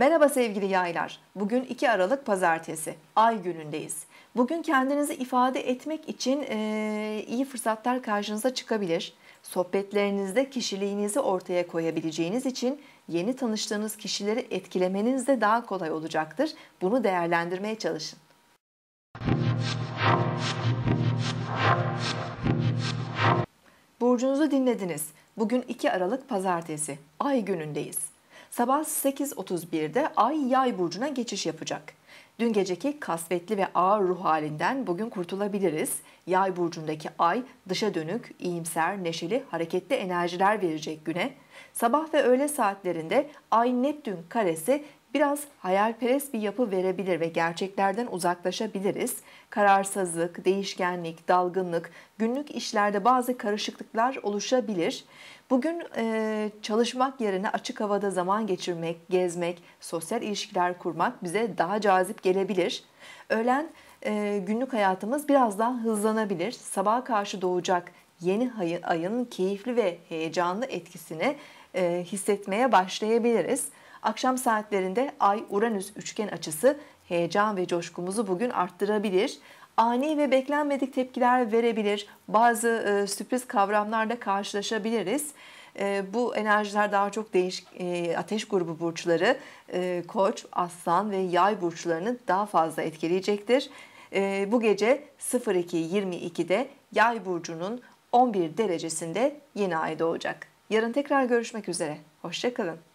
Merhaba sevgili yaylar. Bugün 2 Aralık Pazartesi. Ay günündeyiz. Bugün kendinizi ifade etmek için e, iyi fırsatlar karşınıza çıkabilir. Sohbetlerinizde kişiliğinizi ortaya koyabileceğiniz için yeni tanıştığınız kişileri etkilemeniz de daha kolay olacaktır. Bunu değerlendirmeye çalışın. Burcunuzu dinlediniz. Bugün 2 Aralık Pazartesi. Ay günündeyiz. Sabah 8.31'de Ay Yay burcuna geçiş yapacak. Dün geceki kasvetli ve ağır ruh halinden bugün kurtulabiliriz. Yay burcundaki ay dışa dönük, iyimser, neşeli, hareketli enerjiler verecek güne. Sabah ve öğle saatlerinde ay Neptün karesi biraz hayalperest bir yapı verebilir ve gerçeklerden uzaklaşabiliriz. Kararsızlık, değişkenlik, dalgınlık, günlük işlerde bazı karışıklıklar oluşabilir. Bugün e, çalışmak yerine açık havada zaman geçirmek, gezmek, sosyal ilişkiler kurmak bize daha cazip cazip gelebilir. Öğlen e, günlük hayatımız biraz daha hızlanabilir. Sabaha karşı doğacak yeni ayın keyifli ve heyecanlı etkisini e, hissetmeye başlayabiliriz. Akşam saatlerinde Ay-Uranüs üçgen açısı heyecan ve coşkumuzu bugün arttırabilir. Ani ve beklenmedik tepkiler verebilir. Bazı e, sürpriz kavramlarla karşılaşabiliriz. Ee, bu enerjiler daha çok değişik e, ateş grubu burçları, e, koç, aslan ve yay burçlarını daha fazla etkileyecektir. Ee, bu gece 02.22'de yay burcunun 11 derecesinde yeni ay doğacak. Yarın tekrar görüşmek üzere. Hoşçakalın.